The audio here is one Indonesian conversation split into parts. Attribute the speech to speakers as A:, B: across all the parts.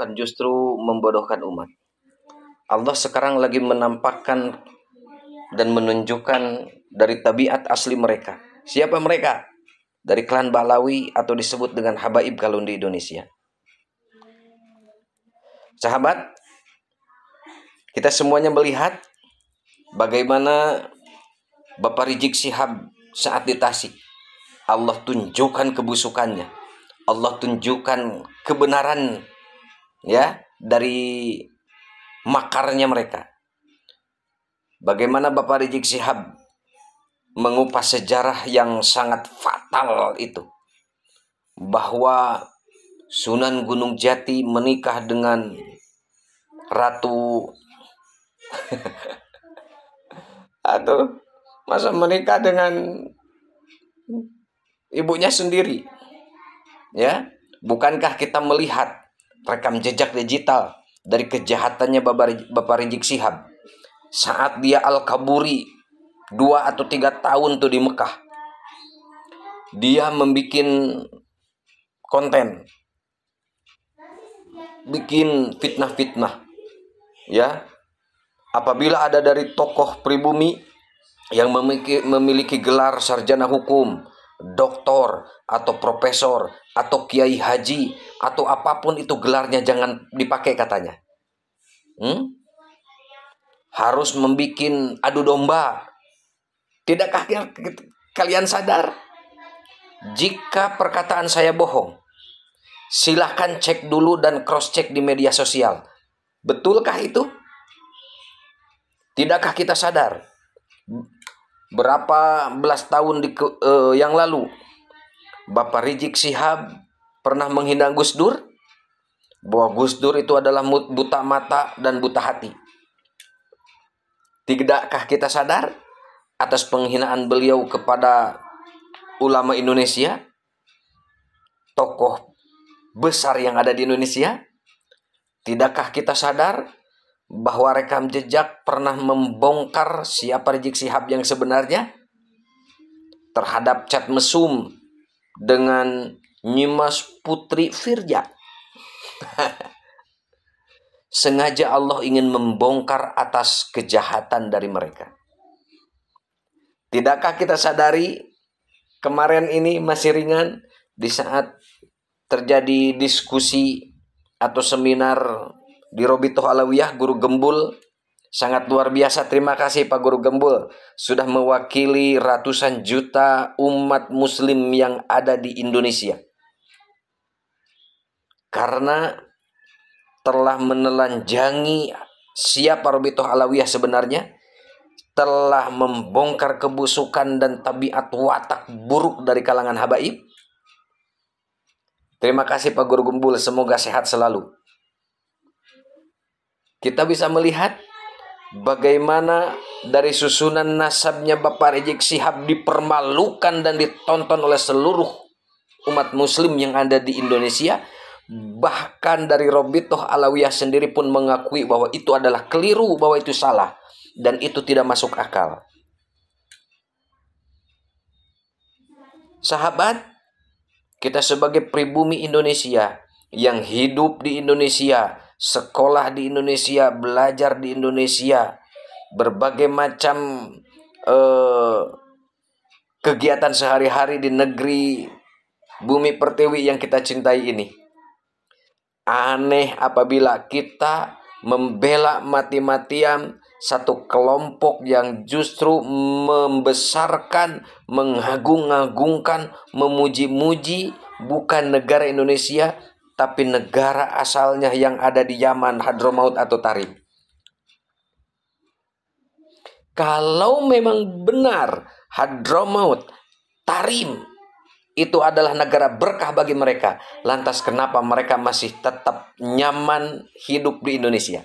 A: bukan justru membodohkan umat. Allah sekarang lagi menampakkan dan menunjukkan dari tabiat asli mereka. Siapa mereka? Dari klan Balawi atau disebut dengan Habaib kalau di Indonesia. Sahabat, kita semuanya melihat bagaimana Bapak Rizik Sihab saat di Tasik. Allah tunjukkan kebusukannya. Allah tunjukkan kebenaran ya dari makarnya mereka. Bagaimana Bapak Rizik Sihab mengupas sejarah yang sangat fatal itu bahwa Sunan Gunung Jati menikah dengan Ratu atau masa menikah dengan ibunya sendiri ya bukankah kita melihat rekam jejak digital dari kejahatannya Bapak, Rizik Sihab. Saat dia Al-Kaburi, dua atau tiga tahun tuh di Mekah. Dia membuat konten. Bikin fitnah-fitnah. Ya. Apabila ada dari tokoh pribumi yang memiliki, memiliki gelar sarjana hukum, doktor atau profesor atau kiai haji atau apapun itu gelarnya jangan dipakai katanya. Hmm? Harus membuat adu domba. Tidakkah kalian sadar? Jika perkataan saya bohong, silahkan cek dulu dan cross-check di media sosial. Betulkah itu? Tidakkah kita sadar Berapa belas tahun di, uh, yang lalu Bapak Rizik Sihab pernah menghina Gus Dur bahwa Gus Dur itu adalah buta mata dan buta hati. Tidakkah kita sadar atas penghinaan beliau kepada ulama Indonesia, tokoh besar yang ada di Indonesia? Tidakkah kita sadar bahwa rekam jejak pernah membongkar siapa Rizik Sihab yang sebenarnya terhadap chat mesum dengan Nyimas Putri Firja. Sengaja Allah ingin membongkar atas kejahatan dari mereka. Tidakkah kita sadari kemarin ini masih ringan di saat terjadi diskusi atau seminar di Robitoh Alawiyah Guru Gembul Sangat luar biasa, terima kasih Pak Guru Gembul Sudah mewakili ratusan juta umat muslim yang ada di Indonesia Karena telah menelanjangi siapa Robitoh Alawiyah sebenarnya telah membongkar kebusukan dan tabiat watak buruk dari kalangan habaib. Terima kasih Pak Guru Gembul, semoga sehat selalu. Kita bisa melihat bagaimana dari susunan nasabnya Bapak Rejik Sihab dipermalukan dan ditonton oleh seluruh umat muslim yang ada di Indonesia. Bahkan dari Robitoh Alawiyah sendiri pun mengakui bahwa itu adalah keliru, bahwa itu salah. Dan itu tidak masuk akal. Sahabat, kita sebagai pribumi Indonesia yang hidup di Indonesia, sekolah di Indonesia, belajar di Indonesia, berbagai macam eh, kegiatan sehari-hari di negeri bumi pertiwi yang kita cintai ini. Aneh apabila kita membela mati-matian satu kelompok yang justru membesarkan, mengagung-agungkan, memuji-muji bukan negara Indonesia tapi negara asalnya yang ada di Yaman, Hadramaut atau Tarim. Kalau memang benar Hadramaut, Tarim itu adalah negara berkah bagi mereka, lantas kenapa mereka masih tetap nyaman hidup di Indonesia?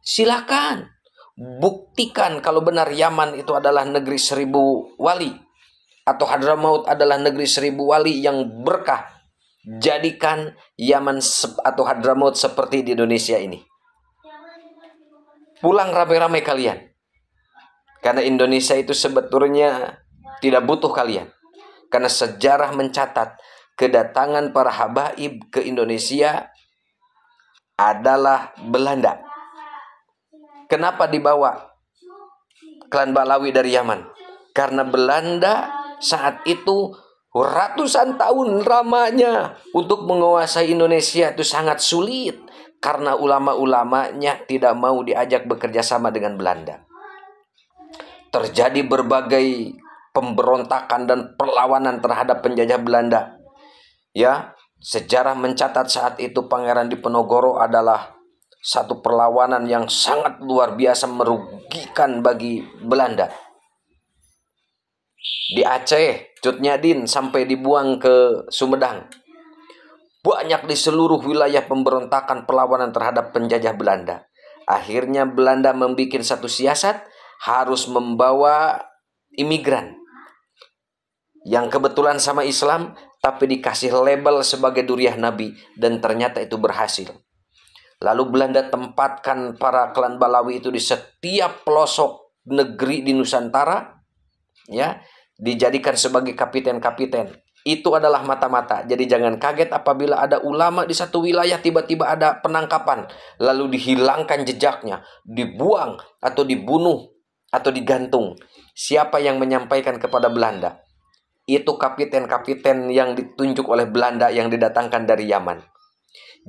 A: Silakan buktikan kalau benar Yaman itu adalah negeri seribu wali atau Hadramaut adalah negeri seribu wali yang berkah jadikan Yaman atau Hadramaut seperti di Indonesia ini. Pulang rame-rame kalian. Karena Indonesia itu sebetulnya tidak butuh kalian. Karena sejarah mencatat kedatangan para habaib ke Indonesia adalah Belanda. Kenapa dibawa klan Balawi dari Yaman? Karena Belanda saat itu ratusan tahun ramanya untuk menguasai Indonesia itu sangat sulit karena ulama-ulamanya tidak mau diajak bekerja sama dengan Belanda. Terjadi berbagai pemberontakan dan perlawanan terhadap penjajah Belanda. Ya, sejarah mencatat saat itu Pangeran Diponegoro adalah satu perlawanan yang sangat luar biasa merugikan bagi Belanda di Aceh, Cutnyadin sampai dibuang ke Sumedang. Banyak di seluruh wilayah pemberontakan perlawanan terhadap penjajah Belanda. Akhirnya Belanda membuat satu siasat harus membawa imigran yang kebetulan sama Islam tapi dikasih label sebagai duriah Nabi dan ternyata itu berhasil. Lalu Belanda tempatkan para klan Balawi itu di setiap pelosok negeri di Nusantara ya dijadikan sebagai kapiten-kapiten. Itu adalah mata-mata. Jadi jangan kaget apabila ada ulama di satu wilayah tiba-tiba ada penangkapan, lalu dihilangkan jejaknya, dibuang atau dibunuh atau digantung. Siapa yang menyampaikan kepada Belanda? Itu kapiten-kapiten yang ditunjuk oleh Belanda yang didatangkan dari Yaman.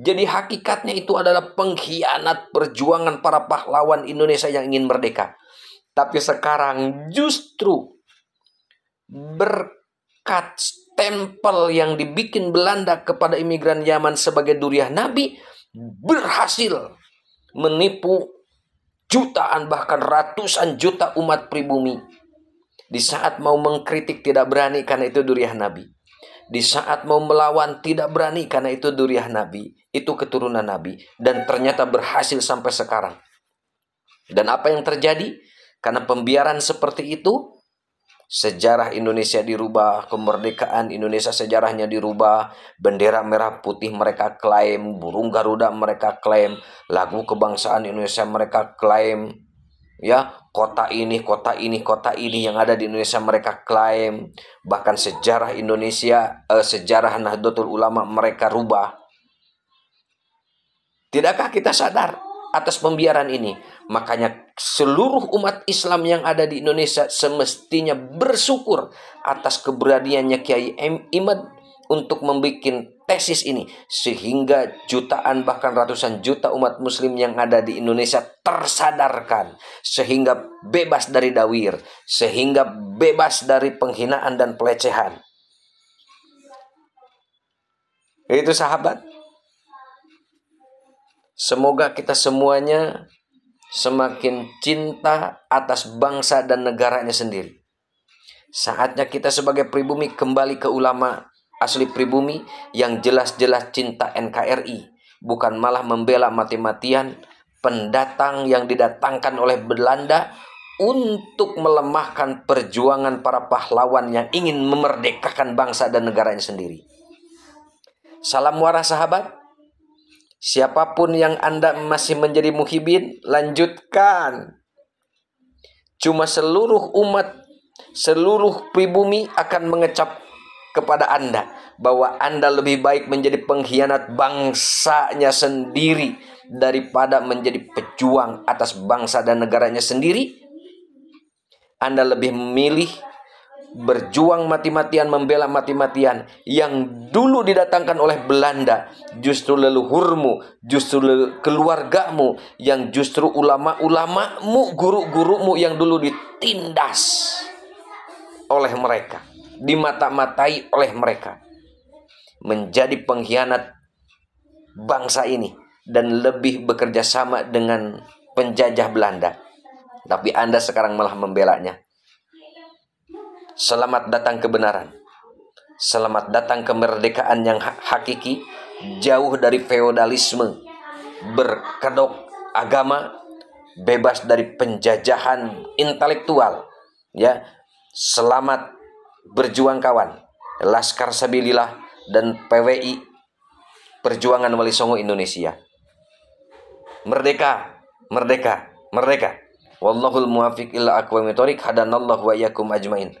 A: Jadi hakikatnya itu adalah pengkhianat perjuangan para pahlawan Indonesia yang ingin merdeka. Tapi sekarang justru berkat stempel yang dibikin Belanda kepada imigran Yaman sebagai duriah Nabi berhasil menipu jutaan bahkan ratusan juta umat pribumi. Di saat mau mengkritik tidak berani karena itu duriah Nabi. Di saat mau melawan tidak berani karena itu duriah Nabi. Itu keturunan Nabi. Dan ternyata berhasil sampai sekarang. Dan apa yang terjadi? Karena pembiaran seperti itu, sejarah Indonesia dirubah, kemerdekaan Indonesia sejarahnya dirubah, bendera merah putih mereka klaim, burung Garuda mereka klaim, lagu kebangsaan Indonesia mereka klaim, ya kota ini, kota ini, kota ini yang ada di Indonesia mereka klaim, bahkan sejarah Indonesia, eh, sejarah Nahdlatul Ulama mereka rubah. Tidakkah kita sadar atas pembiaran ini. Makanya seluruh umat Islam yang ada di Indonesia semestinya bersyukur atas keberaniannya Kiai Imad untuk membuat tesis ini sehingga jutaan bahkan ratusan juta umat muslim yang ada di Indonesia tersadarkan sehingga bebas dari dawir sehingga bebas dari penghinaan dan pelecehan itu sahabat Semoga kita semuanya semakin cinta atas bangsa dan negaranya sendiri. Saatnya kita sebagai pribumi kembali ke ulama asli pribumi yang jelas-jelas cinta NKRI, bukan malah membela mati-matian pendatang yang didatangkan oleh Belanda untuk melemahkan perjuangan para pahlawan yang ingin memerdekakan bangsa dan negaranya sendiri. Salam warah sahabat, Siapapun yang Anda masih menjadi muhibin, lanjutkan. Cuma seluruh umat, seluruh pribumi akan mengecap kepada Anda bahwa Anda lebih baik menjadi pengkhianat bangsanya sendiri daripada menjadi pejuang atas bangsa dan negaranya sendiri. Anda lebih memilih berjuang mati-matian membela mati-matian yang dulu didatangkan oleh Belanda justru leluhurmu justru keluargamu yang justru ulama-ulamamu guru-gurumu yang dulu ditindas oleh mereka dimata-matai oleh mereka menjadi pengkhianat bangsa ini dan lebih bekerja sama dengan penjajah Belanda tapi Anda sekarang malah membelanya Selamat datang kebenaran. Selamat datang kemerdekaan yang hakiki, jauh dari feodalisme, berkedok agama, bebas dari penjajahan intelektual. Ya, selamat berjuang kawan, Laskar Sabilillah dan PWI Perjuangan Wali Songo Indonesia. Merdeka, merdeka, merdeka. Wallahul muwafiq illa aqwamit thoriq hadanallahu wa iyyakum ajmain.